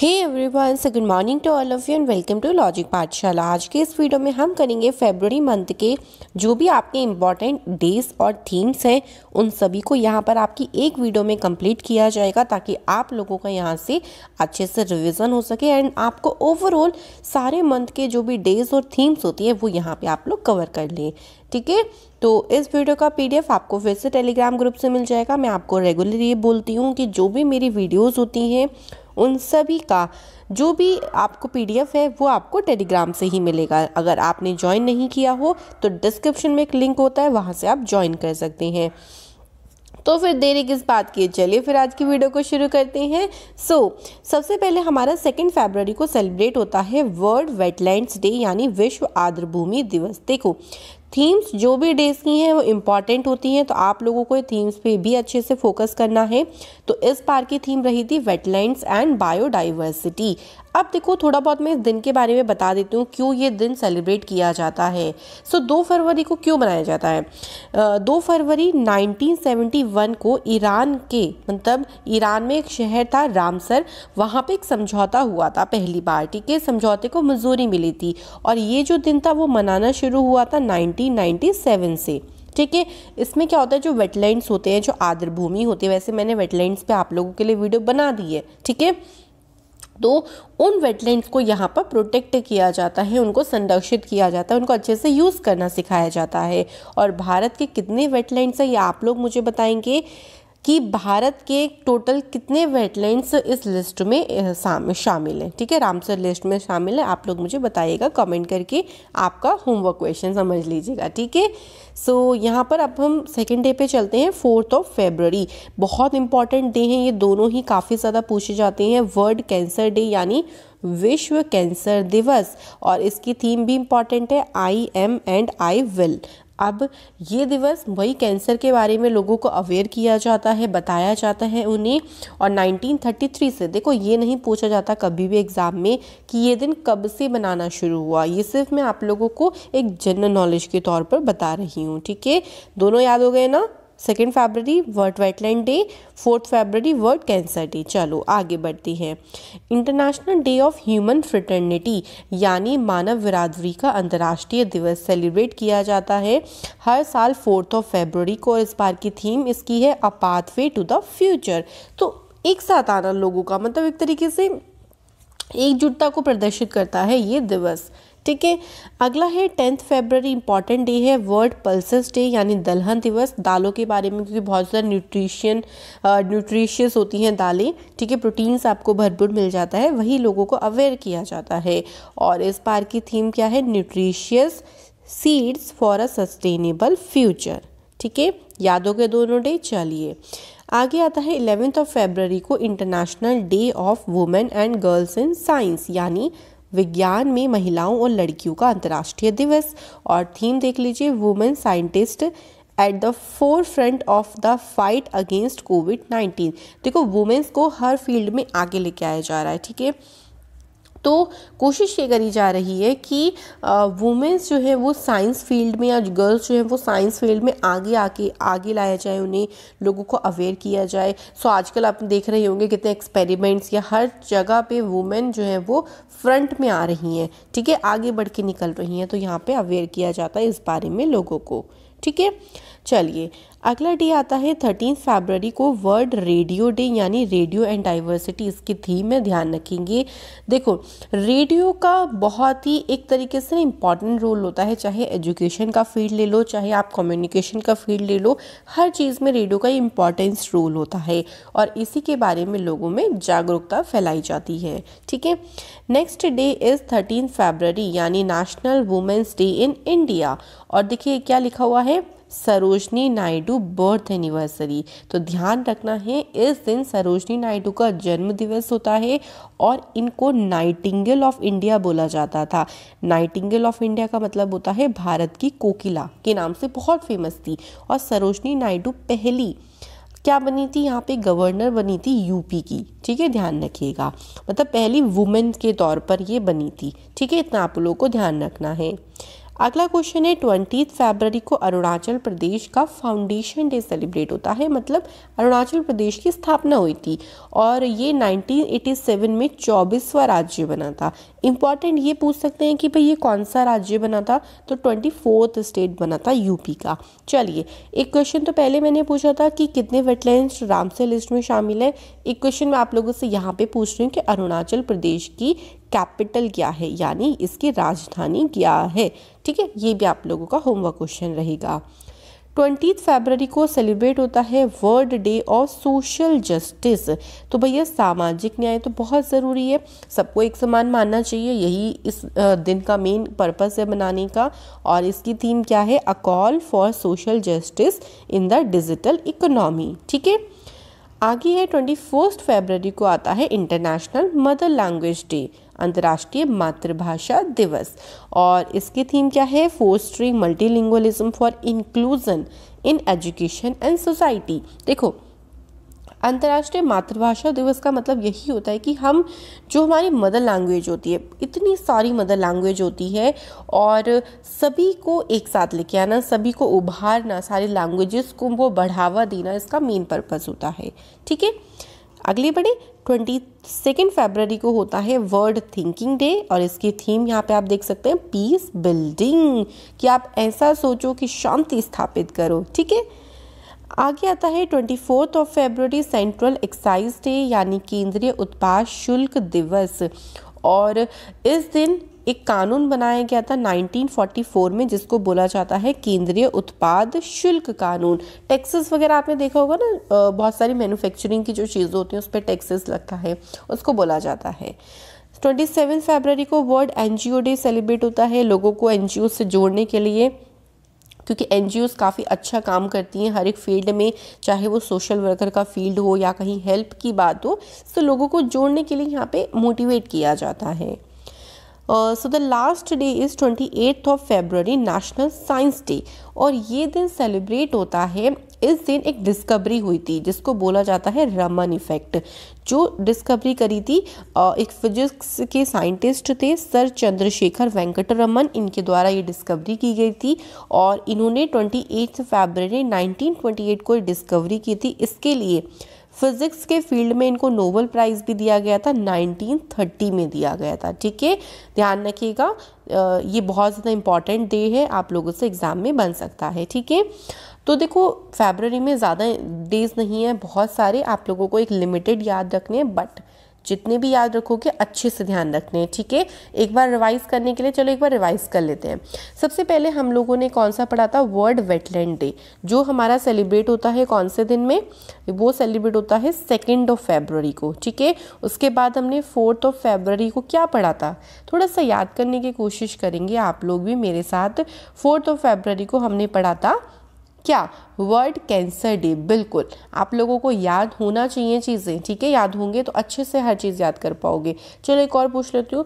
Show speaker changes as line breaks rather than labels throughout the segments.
hey everyone so good morning to all of you and welcome to logic Pathshala आज के इस video में हम करेंगे फेबररी मंथ के जो भी आपके इम्पॉर्टेंट डेज और थीम्स हैं उन सभी को यहाँ पर आपकी एक वीडियो में कंप्लीट किया जाएगा ताकि आप लोगों का यहाँ से अच्छे से रिविज़न हो सके एंड आपको ओवरऑल सारे मंथ के जो भी डेज और थीम्स होती है वो यहाँ पर आप लोग कवर कर लें ठीक है तो इस वीडियो का पीडीएफ आपको फिर से टेलीग्राम ग्रुप से मिल जाएगा मैं आपको रेगुलर ये बोलती हूँ कि जो भी मेरी वीडियोज़ होती हैं उन सभी का जो भी आपको पी है वो आपको टेलीग्राम से ही मिलेगा अगर आपने ज्वाइन नहीं किया हो तो डिस्क्रिप्शन में एक लिंक होता है वहाँ से आप ज्वाइन कर सकते हैं तो फिर देरी किस बात की चलिए फिर आज की वीडियो को शुरू करते हैं सो so, सबसे पहले हमारा सेकेंड फरवरी को सेलिब्रेट होता है वर्ल्ड वेटलैंड्स डे यानी विश्व आर्द्रभूमि दिवस देखो थीम्स जो भी डेज की हैं वो इम्पॉर्टेंट होती हैं तो आप लोगों को थीम्स पे भी अच्छे से फोकस करना है तो इस बार की थीम रही थी वेटलैंड्स एंड बायोडाइवर्सिटी अब देखो थोड़ा बहुत मैं इस दिन के बारे में बता देती हूँ क्यों ये दिन सेलिब्रेट किया जाता है सो so, दो फरवरी को क्यों मनाया जाता है दो फरवरी नाइनटीन को ईरान के मतलब ईरान में एक शहर था रामसर वहाँ पर एक समझौता हुआ था पहली बार ठीक है समझौते को मंजूरी मिली थी और ये जो दिन था वो मनाना शुरू हुआ था नाइन 1997 से ठीक है इसमें क्या होता है जो वेटलैंड्स होते हैं जो आर्द्र भूमि होती है वैसे मैंने वेटलैंड्स पे आप लोगों के लिए वीडियो बना दी है ठीक है तो उन वेटलैंड्स को यहाँ पर प्रोटेक्ट किया जाता है उनको संरक्षित किया जाता है उनको अच्छे से यूज़ करना सिखाया जाता है और भारत के कितने वेटलैंड्स हैं ये आप लोग मुझे बताएंगे कि भारत के टोटल कितने वेटलैंड्स इस लिस्ट में शामिल हैं ठीक है रामसर लिस्ट में शामिल है आप लोग मुझे बताइएगा कमेंट करके आपका होमवर्क क्वेश्चन समझ लीजिएगा ठीक है सो यहाँ पर अब हम सेकेंड डे पे चलते हैं फोर्थ ऑफ फेबररी बहुत इंपॉर्टेंट डे हैं ये दोनों ही काफ़ी ज़्यादा पूछे जाते हैं वर्ल्ड कैंसर डे यानी विश्व कैंसर दिवस और इसकी थीम भी इम्पॉर्टेंट है I am and I will अब ये दिवस वही कैंसर के बारे में लोगों को अवेयर किया जाता है बताया जाता है उन्हें और 1933 से देखो ये नहीं पूछा जाता कभी भी एग्ज़ाम में कि ये दिन कब से बनाना शुरू हुआ ये सिर्फ मैं आप लोगों को एक जनरल नॉलेज के तौर पर बता रही हूँ ठीक है दोनों याद हो गए ना second February world wetland day fourth February world cancer day चलो आगे बढ़ते हैं international day of human fraternity यानी मानव बिरादरी का अंतर्राष्ट्रीय दिवस सेलिब्रेट किया जाता है हर साल फोर्थ ऑफ फेबररी को और इस बार की थीम इसकी है a pathway to the future तो एक साथ आना लोगों का मतलब एक तरीके से एकजुटता को प्रदर्शित करता है ये दिवस ठीक है अगला है टेंथ फेबररी इंपॉर्टेंट डे है वर्ल्ड पल्सेस डे यानी दलहन दिवस दालों के बारे में क्योंकि बहुत ज़्यादा न्यूट्रिशन न्यूट्रिशियस होती हैं दालें ठीक है प्रोटीन्स आपको भरपूर मिल जाता है वही लोगों को अवेयर किया जाता है और इस बार की थीम क्या है nutritious seeds for a sustainable future ठीक है यादों के दोनों डे चलिए आगे आता है इलेवेंथ ऑफ फेबररी को international day of women and girls in science यानी विज्ञान में महिलाओं और लड़कियों का अंतर्राष्ट्रीय दिवस और थीम देख लीजिए women scientist at the forefront of the fight against COVID nineteen देखो वुमेन्स को हर फील्ड में आगे लेके आया जा रहा है ठीक है तो कोशिश ये करी जा रही है कि वुमेंस जो है वो साइंस फील्ड में या गर्ल्स जो है वो साइंस फील्ड में आगे आके आगे लाया जाए उन्हें लोगों को अवेयर किया जाए सो आजकल आप देख रहे होंगे कितने एक्सपेरिमेंट्स या हर जगह पे वुमेन जो है वो फ्रंट में आ रही हैं ठीक है आगे बढ़ के निकल रही हैं तो यहाँ पर अवेयर किया जाता है इस बारे में लोगों को ठीक है चलिए अगला डे आता है थर्टीन फरवरी को वर्ल्ड रेडियो डे यानी रेडियो एंड डाइवर्सिटी इसकी थीम में ध्यान रखेंगे देखो रेडियो का बहुत ही एक तरीके से इम्पॉर्टेंट रोल होता है चाहे एजुकेशन का फील्ड ले लो चाहे आप कम्युनिकेशन का फील्ड ले लो हर चीज़ में रेडियो का इम्पॉर्टेंस रोल होता है और इसी के बारे में लोगों में जागरूकता फैलाई जाती है ठीक है next day is thirteen February यानी national women's day in India और देखिए क्या लिखा हुआ है सरोजनी नायडू बर्थ एनिवर्सरी तो ध्यान रखना है इस दिन सरोजनी नायडू का जन्म दिवस होता है और इनको नाइटिंगल ऑफ इंडिया बोला जाता था नाइटिंगल ऑफ इंडिया का मतलब होता है भारत की कोकिला के नाम से बहुत फेमस थी और सरोजनी नायडू पहली क्या बनी थी यहाँ पे गवर्नर बनी थी यूपी की ठीक है ध्यान रखिएगा मतलब पहली वुमेन के तौर पर ये बनी थी ठीक है इतना आप लोगों को ध्यान रखना है अगला क्वेश्चन है ट्वेंटी फरवरी को अरुणाचल प्रदेश का फाउंडेशन डे सेलिब्रेट होता है मतलब अरुणाचल प्रदेश की स्थापना हुई थी और ये 1987 में चौबीसवा राज्य बना था इम्पॉर्टेंट ये पूछ सकते हैं कि भाई ये कौन सा राज्य बना था तो ट्वेंटी फोर्थ स्टेट बना था यूपी का चलिए एक क्वेश्चन तो पहले मैंने पूछा था कि कितने वेटलैंड रामसर लिस्ट में शामिल है एक क्वेश्चन मैं आप लोगों से यहाँ पे पूछ रही हूँ कि अरुणाचल प्रदेश की कैपिटल क्या है यानी इसकी राजधानी क्या है ठीक है ये भी आप लोगों का होमवर्क क्वेश्चन रहेगा ट्वेंटी फरवरी को सेलिब्रेट होता है world day of social justice तो भैया सामाजिक न्याय तो बहुत ज़रूरी है सबको एक समान मानना चाहिए यही इस दिन का मेन पर्पस है बनाने का और इसकी थीम क्या है a call for social justice in the digital economy ठीक है आगे है ट्वेंटी फर्स्ट फेबररी को आता है इंटरनेशनल मदर लैंग्वेज डे अंतर्राष्ट्रीय मातृभाषा दिवस और इसकी थीम क्या है fostering multilingualism for inclusion in education and society देखो अंतर्राष्ट्रीय मातृभाषा दिवस का मतलब यही होता है कि हम जो हमारी मदर लैंग्वेज होती है इतनी सारी मदर लैंग्वेज होती है और सभी को एक साथ लेके आना सभी को उभारना सारी लैंग्वेजेस को वो बढ़ावा देना इसका मेन पर्पज़ होता है ठीक है अगले बड़े ट्वेंटी सेकेंड फेबररी को होता है वर्ल्ड थिंकिंग डे और इसकी थीम यहाँ पे आप देख सकते हैं पीस बिल्डिंग कि आप ऐसा सोचो कि शांति स्थापित करो ठीक है आगे आता है twenty fourth of February central excise day यानी केंद्रीय उत्पाद शुल्क दिवस और इस दिन एक कानून बनाया गया था 1944 में जिसको बोला जाता है केंद्रीय उत्पाद शुल्क कानून टैक्सेस वगैरह आपने देखा होगा ना बहुत सारी मैन्युफैक्चरिंग की जो चीज़ होती है उस पर टैक्सेस लगता है उसको बोला जाता है 27 फरवरी को वर्ल्ड एनजीओ डे सेलिब्रेट होता है लोगों को एनजीओ से जोड़ने के लिए क्योंकि एन काफ़ी अच्छा काम करती हैं हर एक फील्ड में चाहे वो सोशल वर्कर का फील्ड हो या कहीं हेल्प की बात हो तो लोगों को जोड़ने के लिए यहाँ पे मोटिवेट किया जाता है so the last day is twenty 28th of February national science day और ये दिन सेलिब्रेट होता है इस दिन एक डिस्कवरी हुई थी जिसको बोला जाता है रमन इफेक्ट जो डिस्कवरी करी थी एक फिजिक्स के साइंटिस्ट थे सर चंद्रशेखर वेंकट रमन इनके द्वारा ये डिस्कवरी की गई थी और इन्होंने ट्वेंटी एट्थ फेबररी नाइनटीन को डिस्कवरी की थी इसके लिए फिजिक्स के फील्ड में इनको नोबल प्राइज़ भी दिया गया था 1930 में दिया गया था ठीक है ध्यान रखिएगा ये बहुत ज़्यादा इंपॉर्टेंट डे है आप लोगों से एग्ज़ाम में बन सकता है ठीक है तो देखो फेबररी में ज़्यादा डेज नहीं है बहुत सारे आप लोगों को एक लिमिटेड याद रखने हैं बट जितने भी याद रखोगे अच्छे से ध्यान रखने हैं ठीक है एक बार रिवाइज करने के लिए चलो एक बार रिवाइज कर लेते हैं सबसे पहले हम लोगों ने कौन सा पढ़ा था वर्ल्ड वेटलैंड डे जो हमारा सेलिब्रेट होता है कौन से दिन में वो सेलिब्रेट होता है सेकेंड ऑफ फेबररी को ठीक है उसके बाद हमने फोर्थ ऑफ फेबररी को क्या पढ़ा था थोड़ा सा याद करने की कोशिश करेंगे आप लोग भी मेरे साथ फोर्थ ऑफ फेबररी को हमने पढ़ा था क्या वर्ल्ड कैंसर डे बिल्कुल आप लोगों को याद होना चाहिए चीज़ें ठीक है याद होंगे तो अच्छे से हर चीज़ याद कर पाओगे चलो एक और पूछ लेती हूँ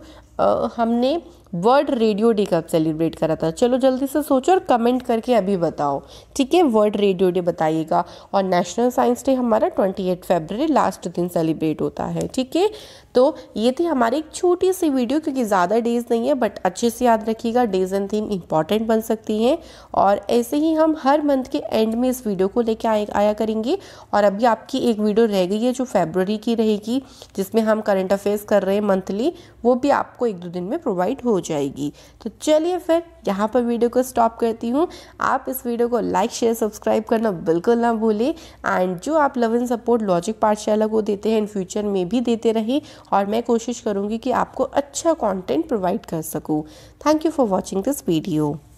हमने वर्ल्ड रेडियो डे कब सेलिब्रेट करा था चलो जल्दी से सोचो और कमेंट करके अभी बताओ ठीक है वर्ल्ड रेडियो डे बताइएगा और नेशनल साइंस डे हमारा ट्वेंटी एट फेबररी लास्ट दिन सेलिब्रेट होता है ठीक है तो ये थी हमारी एक छोटी सी वीडियो क्योंकि ज़्यादा डेज नहीं है बट अच्छे से याद रखिएगा डेज एंड थीम इंपॉर्टेंट बन सकती हैं और ऐसे ही हम हर मंथ के एंड में इस वीडियो को लेके आया करेंगे और अभी आपकी एक वीडियो रह गई है जो फेबररी की रहेगी जिसमें हम करंट अफेयर्स कर रहे हैं मंथली वो भी आपको एक दो दिन में प्रोवाइड हो जाएगी तो चलिए फिर यहाँ पर वीडियो को स्टॉप करती हूँ आप इस वीडियो को लाइक शेयर सब्सक्राइब करना बिल्कुल ना भूलें एंड जो आप लव एंड सपोर्ट लॉजिक पाठशाला को देते हैं इन फ्यूचर में भी देते रहें और मैं कोशिश करूँगी कि आपको अच्छा कॉन्टेंट प्रोवाइड कर सकूँ thank you for watching this video